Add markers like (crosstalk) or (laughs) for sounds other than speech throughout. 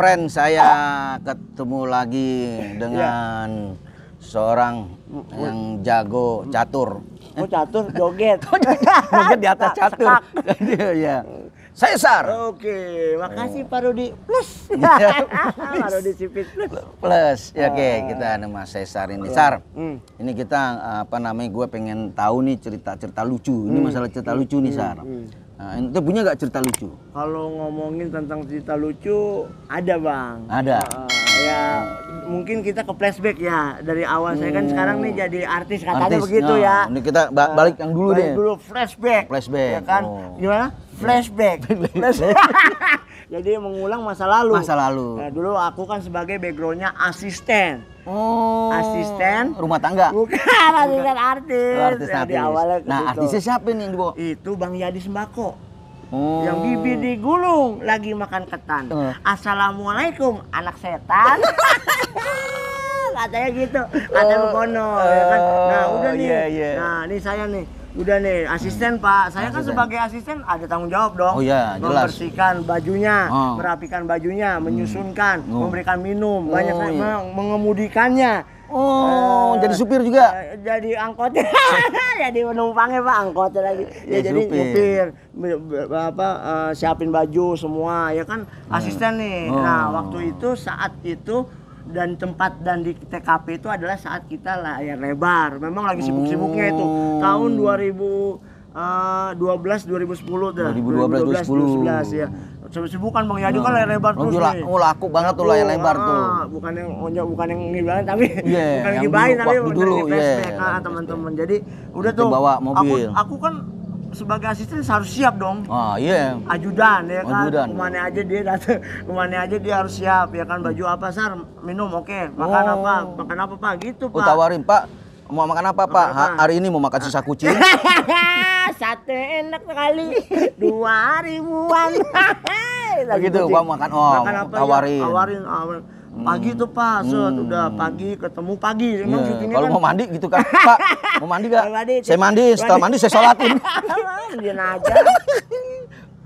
friend, saya ketemu lagi dengan seorang yang jago catur. Oh catur joget. (laughs) joget di atas catur. Iya. Cesar. Oke, makasih Pak Rudi. Plus. (laughs) Pak Rudi Sipit plus. Plus. Ya, Oke, ah. kita nama Cesar ini. Sar. Hmm. Ini kita apa namanya? Gue pengen tahu nih cerita-cerita lucu. Ini hmm. masalah cerita lucu nih, hmm, Sar. Nah, ente punya gak cerita lucu? Kalau ngomongin tentang cerita lucu, ada bang. Ada. Uh, ya mungkin kita ke flashback ya dari awal. Hmm. Saya kan oh. sekarang nih jadi artis katanya artis, begitu ya. ya. Ini kita ba eh, balik yang dulu balik deh. Dulu flashback. Flashback. Ya kan? Oh. Gimana? Flashback. (laughs) flashback. (laughs) Jadi mengulang masa lalu. Masa lalu. Nah, dulu aku kan sebagai backgroundnya asisten. Oh. Asisten rumah tangga. Bukan, Bukan. asisten artis. Oh, artis, artis, ya, Di awalnya nah, artis artisnya siapa nih yang dibawa? Itu Bang Yadi Sembako. Oh. Yang bibi digulung lagi makan ketan. Uh. Assalamualaikum anak setan. (laughs) katanya gitu, katanya oh, kono, uh, ya kan? Oh, nah udah iya, nih, yeah, yeah. nah ini saya nih udah nih asisten hmm. pak saya kan asisten. kan sebagai asisten ada tanggung jawab dong oh, iya, jelas. membersihkan bajunya oh. merapikan bajunya hmm. menyusunkan oh. memberikan minum oh, banyak iya. mengemudikannya Oh, uh, jadi supir juga? Uh, jadi angkotnya, (laughs) jadi penumpangnya pak angkot lagi. Ya, ya jadi supir, apa uh, siapin baju semua ya kan hmm. asisten nih. Oh. Nah waktu itu saat itu dan tempat dan di TKP itu adalah saat kita layar lebar. Memang lagi sibuk-sibuknya itu. Oh. Tahun 2000 12 2010 dah. 2012, 2012 2010. 2011 ya. Sibuk-sibuk Bang Yadi kan layar lebar tuh oh, terus Oh, laku banget tuh layar lebar tuh. Ah, bukan yang onjok, bukan yang ngibain tapi (laughs) iya, bukan yang ngibain tapi dulu, dulu iya, yeah, teman-teman. Jadi udah tuh bawa mobil. Aku, aku kan sebagai asisten harus siap dong. Ah iya. Yeah. Ajudan ya kan. Ajudan. Kemana aja dia datang, (laughs) kemana aja dia harus siap ya kan. Baju apa sar, minum oke, okay. makan oh. apa, makan apa pak, gitu oh, pak. Utawarin pak, mau makan apa pak? Ha, hari ini mau makan sisa kucing. (laughs) sate enak sekali (laughs) dua ribuan lagi begitu gua makan oh, makan apa tawarin ya, tawarin pagi tuh pas set, hmm. udah pagi ketemu pagi yeah. Iya, kalau kan... mau mandi gitu kan pak (laughs) mau mandi gak mandi, saya mandi setelah mandi saya sholatin (laughs) dia aja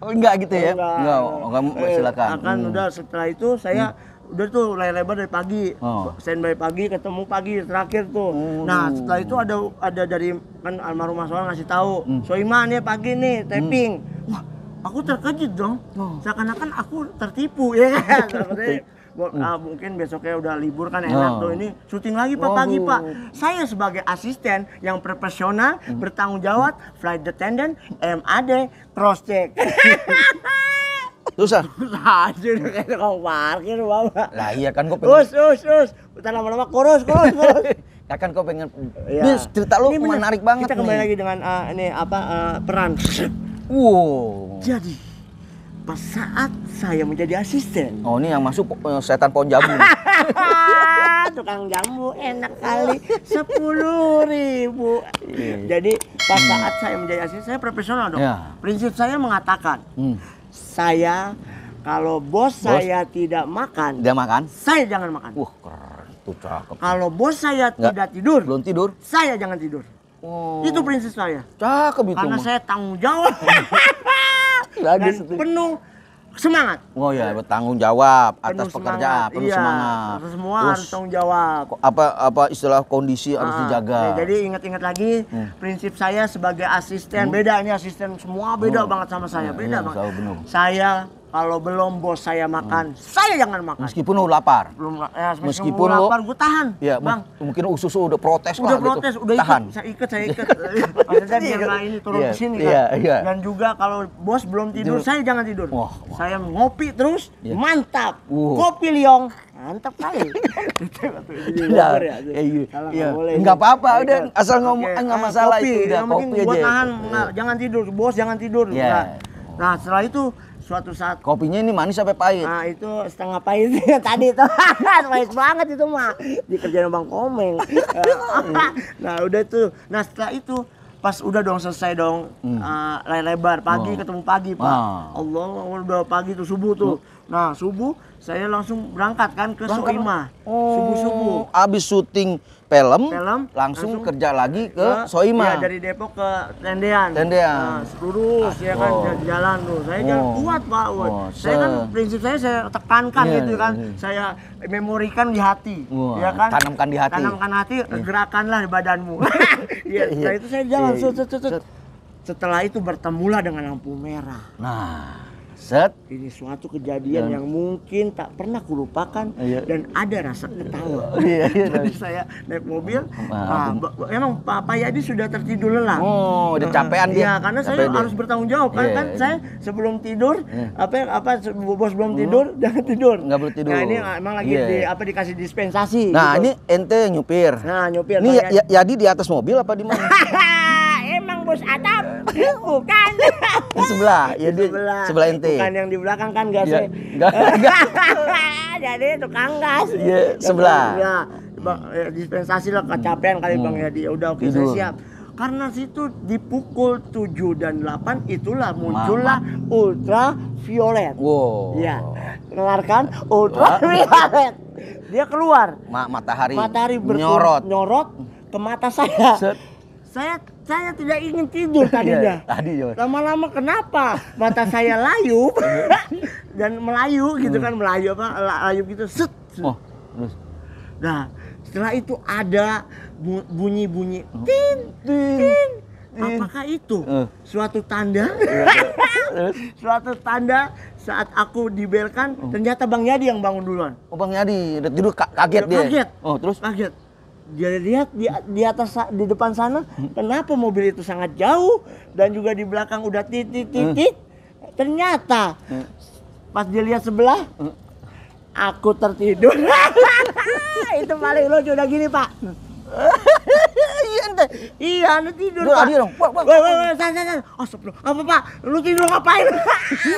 oh, enggak gitu ya enggak, enggak, oh, enggak, eh, silakan akan hmm. udah setelah itu saya hmm udah tuh lebar dari pagi oh. standby pagi ketemu pagi terakhir tuh oh. nah setelah itu ada ada dari kan almarhum Mas ngasih tahu hmm. Soiman ya pagi nih hmm. taping hmm. wah aku terkejut dong oh. seakan-akan aku tertipu ya Uh, (laughs) mungkin besoknya udah libur kan enak oh. tuh ini syuting lagi pak pagi pak saya sebagai asisten yang profesional hmm. bertanggung jawab flight attendant MAD cross check (laughs) susah susah aja udah kayak kau parkir bapak lah iya kan kau pengen terus terus terus lama-lama kurus kurus kurus (laughs) ya kan kau pengen ya. ini cerita lu ini menarik banget kita kembali nih. lagi dengan uh, ini apa uh, peran wow jadi, pas saat saya menjadi asisten. Oh, ini yang masuk eh, setan pohon jamu. (laughs) Tukang jamu enak kali sepuluh ribu. Iya. Jadi pas hmm. saat saya menjadi asisten, saya profesional dong. Ya. Prinsip saya mengatakan, hmm. saya kalau bos, bos saya tidak makan, dia makan, saya jangan makan. Wah, itu cakep. Kalau bos saya Nggak, tidak tidur, belum tidur, saya jangan tidur. Oh. Itu prinsip saya. Cakep itu. Karena mah. saya tanggung jawab. (laughs) Bagus dengan penuh semangat. Oh ya, bertanggung jawab penuh atas semangat. pekerjaan, penuh iya, semangat. Semua Terus, harus tanggung jawab. Apa apa istilah kondisi nah, harus ah, dijaga. Ya, jadi ingat-ingat lagi hmm. prinsip saya sebagai asisten, hmm. beda ini asisten semua beda hmm. banget sama saya, iya, beda iya, banget. Saya kalau belum bos saya makan, hmm. saya jangan makan. Meskipun lu lapar. Belum ya, meskipun, meskipun lu lapar, gue tahan. Ya, Bang. mungkin usus lu udah protes udah lah protes, gitu. Udah protes, udah ikut, saya ikut, saya ikut. (laughs) Maksudnya biar nggak iya. ini turun yeah, ke sini iya, kan. Yeah, yeah. Dan juga kalau bos belum tidur, Jum. saya jangan tidur. Wah, wah. Saya ngopi terus, yeah. mantap. Uh. Kopi liong. Mantap kali. Tidak. (laughs) Ya, iya. Enggak iya. apa-apa, udah asal ngomong enggak ah, masalah itu udah ya, kopi aja. Gua tahan, jangan tidur, bos jangan tidur. Nah, nah, setelah itu suatu saat kopinya ini manis sampai pahit nah itu setengah pahit (laughs) tadi itu (laughs) pahit banget itu mah di kerjaan bang komeng (laughs) nah udah tuh nah setelah itu pas udah dong selesai dong hmm. uh, ah, lebar pagi oh. ketemu pagi pak oh. Ah. Allah udah pagi tuh subuh tuh Nah subuh saya langsung berangkat kan ke Soima. Oh. Subuh subuh. Abis syuting film, film langsung, langsung kerja lagi ke, ke Soima. Ya, dari Depok ke Tendean. Tendean. Nah, lurus ya kan jalan tuh. Saya oh. jalan kuat pak. Oh, saya kan prinsip saya saya tekankan yeah, gitu iya, kan. Yeah, Saya memorikan di hati. Oh, Ya kan. Tanamkan di hati. Tanamkan hati. Yeah. Gerakanlah di badanmu. (laughs) Iya. yeah, iya, itu saya jalan. Yeah, iya, Setelah itu bertemulah dengan lampu merah. Nah Set. Ini suatu kejadian dan, yang mungkin tak pernah kulupakan iya. dan ada rasa ketawa. (laughs) Iya, iya, iya, Jadi saya naik mobil, nah, emang Pak, Yadi sudah tertidur lelah. Oh, udah capean dia. Ya, karena Capean saya dia. harus bertanggung jawab kan, iya, kan iya. saya sebelum tidur iya. apa apa bos belum hmm. tidur hmm. (laughs) jangan tidur. nggak boleh tidur. Nah, ini emang lagi yeah. di iya. apa dikasih dispensasi. Nah, gitu. ini ente yang nyupir. Nah, nyupir. Ini ya- ya- Yadi di atas mobil apa di mana? (laughs) Emang Bos Adam bukan di sebelah ya di sebelah, sebelah inti bukan yang di belakang kan gas ya, enggak, (laughs) jadi tukang gas ya, sebelah ya, ya, dispensasi lah kecapean kali hmm. bang ya hmm. di udah oke saya siap karena situ dipukul 7 dan 8 itulah muncullah Mama. ultraviolet. Wow. Ya. Keluarkan ultraviolet. (laughs) Dia keluar. Ma matahari. Matahari berkur- nyorot. Nyorot ke mata saya. Set saya saya tidak ingin tidur (laughs) iya, tadinya. Iya. Tadi iya. Lama-lama kenapa mata saya layu (laughs) dan melayu gitu kan hmm. melayu apa layu gitu set. Oh, Nah, setelah itu ada bunyi-bunyi oh. tin tin. Apakah itu eh. suatu tanda? (laughs) suatu tanda saat aku dibelkan oh. ternyata Bang Yadi yang bangun duluan. Oh Bang Yadi, tidur kaget dia. Kaget. Oh terus? Kaget dia lihat di, di atas di depan sana hmm. kenapa mobil itu sangat jauh dan juga di belakang udah titik titik hmm. ternyata hmm. pas dia lihat sebelah hmm. aku tertidur (laughs) itu paling lucu udah gini pak iya ente. Iya, lu tidur. Lu dong. Wah, wah, wah, san Oh, sebelum apa Pak? Lu tidur ngapain?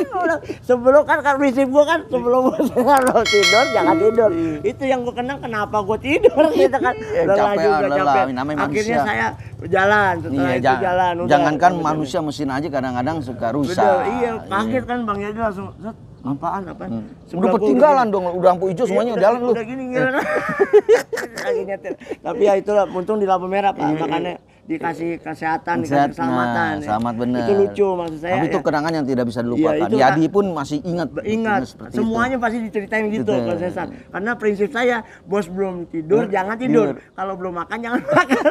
(laughs) sebelum kan kan prinsip gua kan sebelum gua tidur jangan tidur. Iya. Itu yang gua kenang kenapa gua tidur iya. gitu kan. Eh, lelah juga capek. Akhirnya saya jalan iya, setelah iya, itu jalan. Udah, jangankan manusia mesin aja kadang-kadang suka rusak. Betul, iya. Kaget kan Bang Yadi langsung Apaan, apaan? Hmm. Udah ketinggalan dong, udah lampu hijau iya, semuanya ya, udah, jalan lu. Udah gini, gila. (laughs) Lagi nyetir. Tapi ya itulah, untung di lampu merah, Pak. Iya, iya. Makanya dikasih kesehatan, dikasih keselamatan. Nah, selamat benar. Itu lucu maksud saya. Tapi itu ya. kenangan yang tidak bisa dilupakan. Ya, Yadi pun masih ingat. Ingat. Semuanya itu. pasti diceritain gitu sar, Karena prinsip saya, bos belum tidur, Ber jangan tidur. tidur. Kalau belum makan, jangan (laughs) makan.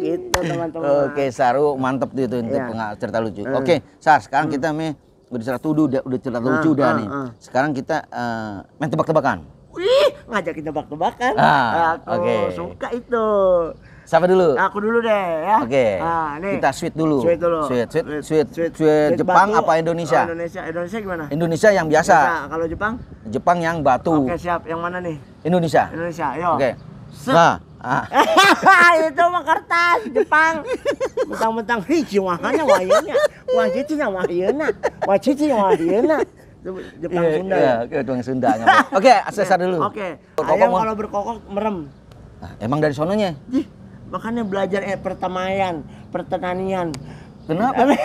gitu teman-teman. Oke, Saru mantep itu, itu ya. cerita lucu. Hmm. Oke, Sar, sekarang hmm. kita nih udah cerita tuduh, udah, udah cerita ah, lucu udah ah, nih. Ah. Sekarang kita uh, main tebak-tebakan. Wih, ngajakin tebak-tebakan. Ah, Aku okay. suka itu. Siapa dulu? Aku dulu deh ya. Oke. Okay. Kita sweet dulu. Sweet dulu. Sweet, sweet, sweet, sweet, sweet, sweet Jepang batu. apa Indonesia? Oh, Indonesia, Indonesia gimana? Indonesia yang biasa. Indonesia. Kalau Jepang? Jepang yang batu. Oke okay, siap. Yang mana nih? Indonesia. Indonesia, yuk. Oke. Okay. Nah, Ah. (laughs) itu mah kertas Jepang. Mentang-mentang hiji wahana wayana. Wah cici nya wajiti Wah cici nya wayana. Jepang yeah, Sunda. Iya, yeah, Sunda. Oke, okay, dulu. Oke. Okay. Ayam kalau berkokok merem. Nah, emang dari sononya? Ih, makanya belajar eh, pertemayan, pertanian. Kenapa? (laughs)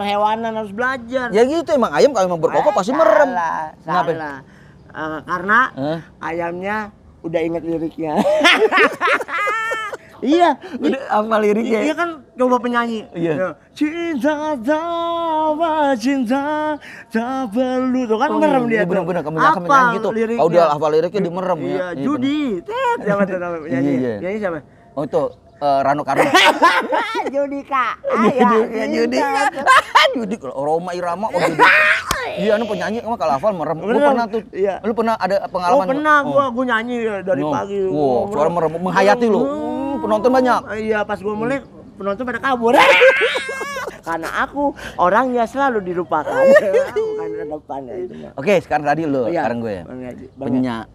Perhewanan harus belajar. Ya gitu emang ayam kalau emang berkokok eh, pasti merem. Salah, Kenapa? Uh, karena eh? ayamnya udah inget liriknya (laughs) iya udah apa liriknya ya? iya kan coba penyanyi iya, iya. cinta tawa cinta tak perlu tuh kan oh, merem iya, dia iya, bener bener kamu nggak menyanyi gitu liriknya. Ah, udah apa liriknya di merem ya. iya, ya judi tet jangan tetap penyanyi? iya. nyanyi siapa oh itu uh, Rano Karno. (laughs) Judika. Ah, ya, Judika, ya, Judika. (laughs) Judika, Roma Irama. Oh, Judika. Iya, anu penyanyi kamu kalau hafal merem. Lu pernah tuh. Iya. Lu pernah ada pengalaman? Oh, pernah gua, oh. gua nyanyi dari oh. pagi. Wow, suara merem menghayati lu. Hmm. Uh, penonton banyak. Iya, pas gua mulai penonton pada kabur. (laughs) Karena aku orang yang selalu dilupakan. Bukan depan ya. Oke, sekarang tadi lu, iya. sekarang gue ya.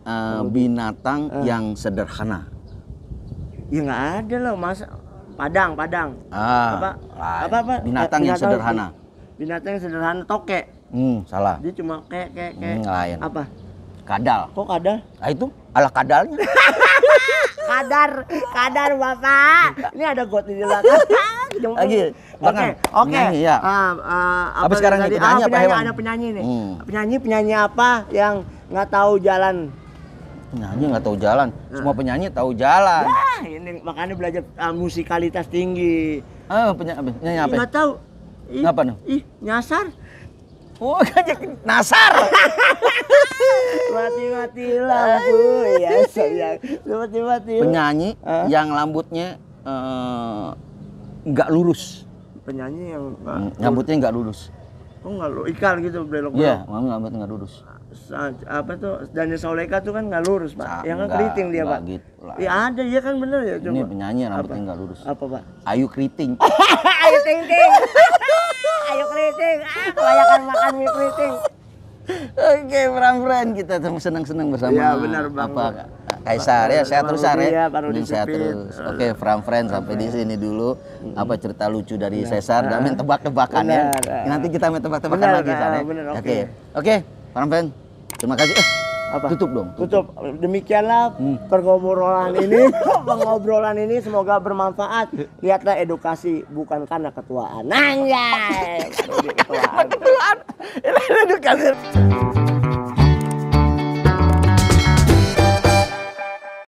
uh, binatang eh. yang sederhana ya nggak ada loh mas padang padang ah, apa, apa apa binatang, eh, binatang yang sederhana binatang yang sederhana toke hmm, salah dia cuma kayak kayak kayak hmm, lain. apa kadal kok kadal ah itu ala kadalnya (laughs) kadar kadar bapak ini ada got di belakang (laughs) lagi oke oke ya. uh, uh, apa, sekarang penyanyi, ditanya? ah, penyanyi apa hewan? ada penyanyi nih hmm. penyanyi penyanyi apa yang nggak tahu jalan penyanyi nggak tahu jalan semua penyanyi tahu jalan Wah, ini makanya belajar uh, musikalitas tinggi ah penyanyi penyanyi apa nggak tahu Ih, Ngapa no? Ih, nyasar. Oh, (laughs) kayak nasar. (laughs) Mati-mati lampu ya sayang. Mati-mati. Penyanyi huh? yang lambutnya eh, nggak uh, lurus. Penyanyi yang uh, rambutnya nggak lurus. Oh, nggak lurus. Ikal gitu belok-belok. Iya, -belok. yeah, rambutnya nggak lurus apa tuh Daniel Soleka tuh kan nggak lurus pak, nah, yang kan keriting dia pak. Gitu lah. Ya ada ya kan bener ya coba. Ini penyanyi rambutnya nggak lurus. Apa pak? Ayu keriting. (laughs) Ayu keriting. (laughs) Ayu keriting. Ah kebanyakan makan mie keriting. Oke, okay, friend-friend kita senang-senang bersama. Ya, benar Bang. Apa, Kaisar ya, saya terus Sar ya. Sehat terus. Oke, okay, friend-friend sampai di sini dulu. Apa cerita lucu dari Caesar dan main tebak-tebakan ya. Nanti kita main tebak-tebakan lagi Sar. Ya? Oke. Oke. Parampen, terima kasih. Eh, apa? Tutup dong. Tutup. tutup. Demikianlah hmm. pergobrolan ini, (laughs) pengobrolan ini semoga bermanfaat. Lihatlah edukasi bukan karena ketuaan. (laughs) Nangis. ketuaan. edukasi.